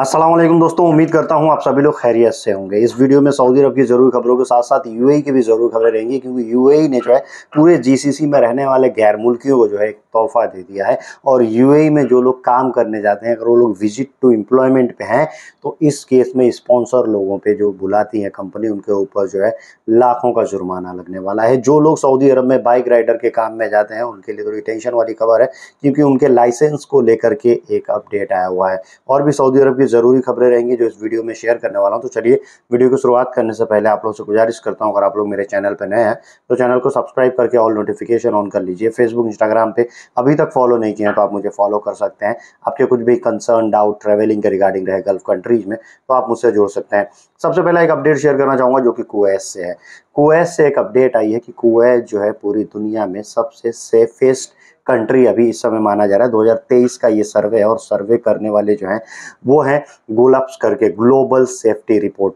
असलम दोस्तों उम्मीद करता हूं आप सभी लोग खैरियत से होंगे इस वीडियो में सऊदी अरब की ज़रूरी खबरों के साथ साथ यूएई की भी ज़रूरी खबरें रहेंगी क्योंकि यूएई ने जो है पूरे जीसीसी में रहने वाले गैर मुल्कियों को जो है एक तोहफा दे दिया है और यूएई में जो लोग काम करने जाते हैं अगर वो लोग विजिट टू एम्प्लॉयमेंट पे हैं तो इस केस में स्पॉन्सर लोगों पर जो बुलाती हैं कंपनी उनके ऊपर जो है लाखों का जुर्माना लगने वाला है जो लोग सऊदी अरब में बाइक राइडर के काम में जाते हैं उनके लिए थोड़ी तो टेंशन वाली खबर है क्योंकि उनके लाइसेंस को लेकर के एक अपडेट आया हुआ है और भी सऊदी अरब की ज़रूरी खबरें रहेंगी जो इस वीडियो में शेयर करने वाला हूँ तो चलिए वीडियो की शुरुआत करने से पहले आप लोगों से गुजारिश करता हूँ अगर आप लोग मेरे चैनल पर नए हैं तो चैनल को सब्सक्राइब करके ऑल नोटिफिकेशन ऑन कर लीजिए फेसबुक इंस्टाग्राम पर अभी तक फॉलो नहीं किया तो आप मुझे फॉलो कर सकते हैं आपके कुछ भी कंसर्न डाउट ट्रैवलिंग के रिगार्डिंग रहे गल्फ कंट्रीज में तो आप मुझसे जोड़ सकते हैं सबसे पहला एक अपडेट शेयर करना चाहूँगा जो कि कुएस से है कुएस से एक अपडेट आई है कि कुवैत जो है पूरी दुनिया में सबसे सेफेस्ट कंट्री अभी इस समय माना जा रहा है 2023 का ये सर्वे है और सर्वे करने वाले जो हैं वो हैं गोलप्स करके ग्लोबल सेफ्टी रिपोर्ट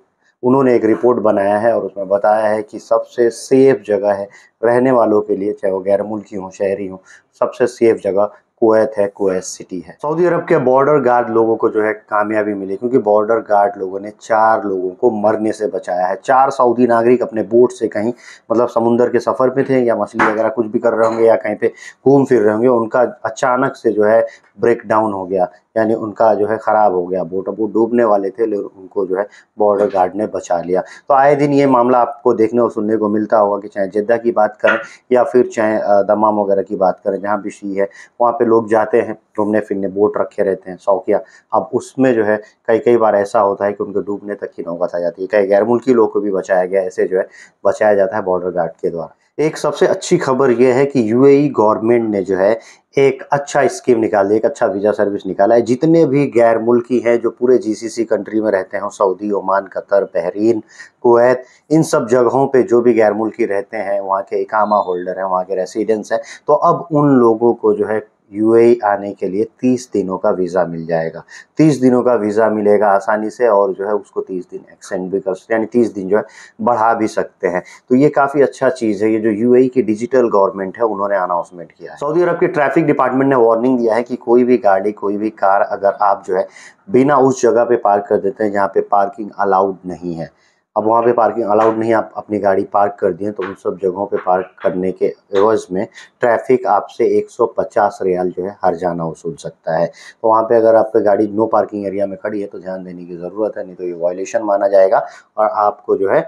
उन्होंने एक रिपोर्ट बनाया है और उसमें बताया है कि सबसे सेफ जगह है रहने वालों के लिए चाहे वो गैर मुल्की हों शहरी हों सबसे सेफ जगह कुवैत है कुवैत सिटी है सऊदी अरब के बॉर्डर गार्ड लोगों को जो है कामयाबी मिली क्योंकि बॉर्डर गार्ड लोगों ने चार लोगों को मरने से बचाया है चार सऊदी नागरिक अपने बोट से कहीं मतलब समुंदर के सफ़र पे थे या मछली वगैरह कुछ भी कर रहे होंगे या कहीं पे घूम फिर रहे होंगे उनका अचानक से जो है ब्रेक डाउन हो गया यानी उनका जो है ख़राब हो गया बोट अब वो डूबने वाले थे लेकिन उनको जो है बॉर्डर गार्ड ने बचा लिया तो आए दिन ये मामला आपको देखने और सुनने को मिलता होगा कि चाहे जिद्दा की बात करें या फिर चाहे दमाम वगैरह की बात करें जहाँ भी सी है वहाँ पर लोग जाते हैं घूमने फिरने बोट रखे रहते हैं शौकिया अब उसमें जो है कई कई बार ऐसा होता है कि उनके डूबने तक की नौबत आ जाती है कई गैर मुल्की लोग को भी बचाया गया ऐसे जो है बचाया जाता है बॉर्डर गार्ड के द्वारा एक सबसे अच्छी खबर यह है कि यूएई गवर्नमेंट ने जो है एक अच्छा स्कीम निकाली एक अच्छा वीज़ा सर्विस निकाला है जितने भी गैर मुल्की हैं जो पूरे जीसीसी कंट्री में रहते हैं Saudi Oman Qatar Bahrain Kuwait इन सब जगहों पे जो भी गैर मुल्की रहते हैं वहाँ के इकामा होल्डर हैं वहाँ के रेसिडेंट्स हैं तो अब उन लोगों को जो है यूएई e आने के लिए तीस दिनों का वीज़ा मिल जाएगा तीस दिनों का वीज़ा मिलेगा आसानी से और जो है उसको तीस दिन एक्सटेंड भी कर सकते हैं यानी तीस दिन जो है बढ़ा भी सकते हैं तो ये काफ़ी अच्छा चीज़ है ये जो यूएई e की डिजिटल गवर्नमेंट है उन्होंने अनाउंसमेंट किया है सऊदी अरब के ट्रैफिक डिपार्टमेंट ने वार्निंग दिया है कि कोई भी गाड़ी कोई भी कार अगर आप जो है बिना उस जगह पर पार्क कर देते हैं जहाँ पर पार्किंग अलाउड नहीं है अब वहाँ पे पार्किंग अलाउड नहीं आप अपनी गाड़ी पार्क कर दिए तो उन सब जगहों पे पार्क करने के एवज में ट्रैफिक आपसे 150 रियाल जो है हर जाना वसूल सकता है तो वहाँ पे अगर आपकी गाड़ी नो पार्किंग एरिया में खड़ी है तो ध्यान देने की ज़रूरत है नहीं तो ये वायलेशन माना जाएगा और आपको जो है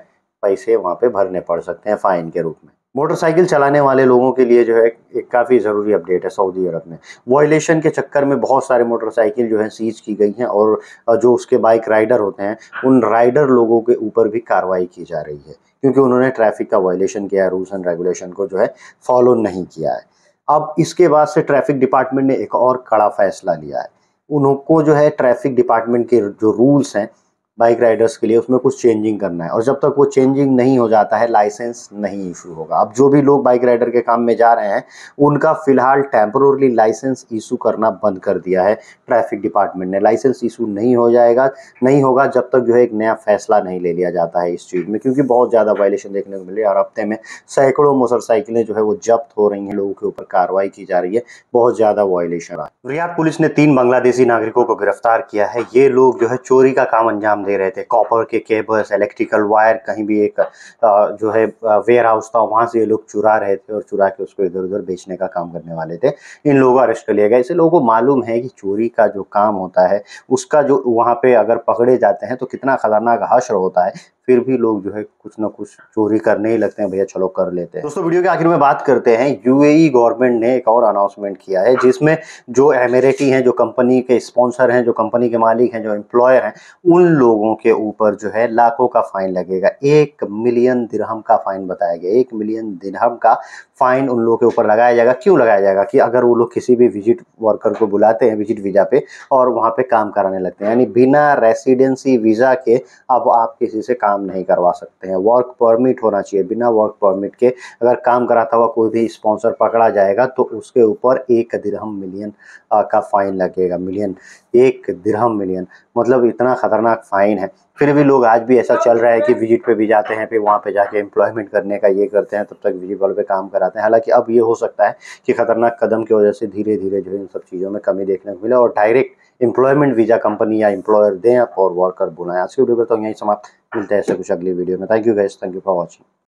पैसे वहाँ पर भरने पड़ सकते हैं फ़ाइन के रूप में मोटरसाइकिल चलाने वाले लोगों के लिए जो है एक काफ़ी ज़रूरी अपडेट है सऊदी अरब में वॉयलेशन के चक्कर में बहुत सारे मोटरसाइकिल जो है सीज की गई हैं और जो उसके बाइक राइडर होते हैं उन राइडर लोगों के ऊपर भी कार्रवाई की जा रही है क्योंकि उन्होंने ट्रैफिक का वॉयलेशन किया रूल्स एंड रेगुलेशन को जो है फॉलो नहीं किया है अब इसके बाद से ट्रैफिक डिपार्टमेंट ने एक और कड़ा फैसला लिया है उनको जो है ट्रैफिक डिपार्टमेंट के जो रूल्स हैं बाइक राइडर्स के लिए उसमें कुछ चेंजिंग करना है और जब तक वो चेंजिंग नहीं हो जाता है लाइसेंस नहीं इशू होगा अब जो भी लोग बाइक राइडर के काम में जा रहे हैं उनका फिलहाल टेम्पोरली लाइसेंस इशू करना बंद कर दिया है ट्रैफिक डिपार्टमेंट ने लाइसेंस इशू नहीं हो जाएगा नहीं होगा जब तक जो है एक नया फैसला नहीं ले लिया जाता है इस चीज़ में क्योंकि बहुत ज़्यादा वायलेशन देखने को मिल रही है हर हफ्ते में सैकड़ों मोटरसाइकिलें जो है वो जब्त हो रही हैं लोगों के ऊपर कार्रवाई की जा रही है बहुत ज़्यादा वायलेशन आ रियाद पुलिस ने तीन बांग्लादेशी नागरिकों को गिरफ्तार किया है ये लोग जो है चोरी का काम अंजाम दे रहे थे कॉपर के केबल्स इलेक्ट्रिकल वायर कहीं भी एक जो है वेयर हाउस था वहाँ से ये लोग चुरा रहे थे और चुरा के उसको इधर उधर बेचने का काम करने वाले थे इन लोगों को अरेस्ट कर लिया गया इसे लोगों को मालूम है कि चोरी का जो काम होता है उसका जो वहाँ पे अगर पकड़े जाते हैं तो कितना खतरनाक हश्र होता है फिर भी लोग जो है कुछ ना कुछ चोरी करने ही लगते हैं भैया चलो कर लेते हैं दोस्तों वीडियो के आखिर में बात करते हैं यूएई गवर्नमेंट ने एक और अनाउंसमेंट किया है जिसमें जो एमेरेटी हैं जो कंपनी के स्पॉन्सर हैं जो कंपनी के मालिक हैं जो एम्प्लॉयर हैं उन लोगों के ऊपर जो है लाखों का फाइन लगेगा एक मिलियन दिरहम का फाइन बताया गया एक मिलियन दिरहम का फाइन उन लोगों के ऊपर लगाया जाएगा क्यों लगाया जाएगा कि अगर वो लोग किसी भी विजिट वर्कर को बुलाते हैं विजिट वीज़ा पे और वहाँ पे काम कराने लगते हैं यानी बिना रेसिडेंसी वीज़ा के अब आप किसी से काम काम नहीं करवा सकते हैं वर्क परमिट होना चाहिए बिना वर्क परमिट के अगर काम कराता हुआ कोई भी स्पॉन्सर पकड़ा जाएगा तो उसके ऊपर एक दिरहम मिलियन का फ़ाइन लगेगा मिलियन एक दिरहम मिलियन मतलब इतना ख़तरनाक फ़ाइन है फिर भी लोग आज भी ऐसा चल रहा है कि विजिट पे भी जाते हैं फिर वहाँ पे जाके एम्प्लॉयमेंट करने का ये करते हैं तब तक विजिट वाले पे काम कराते हैं हालांकि अब ये हो सकता है कि ख़तरनाक कदम की वजह से धीरे धीरे जो है इन सब चीज़ों में कमी देखने को मिले और डायरेक्ट इंप्लॉयमेंट वीज़ा कंपनी या इंप्लॉयर दें और वर्कर बुलाएं आज की वीडियो करता तो यहीं समाप्त मिलते हैं ऐसे कुछ अगली वीडियो में thank you guys thank you for watching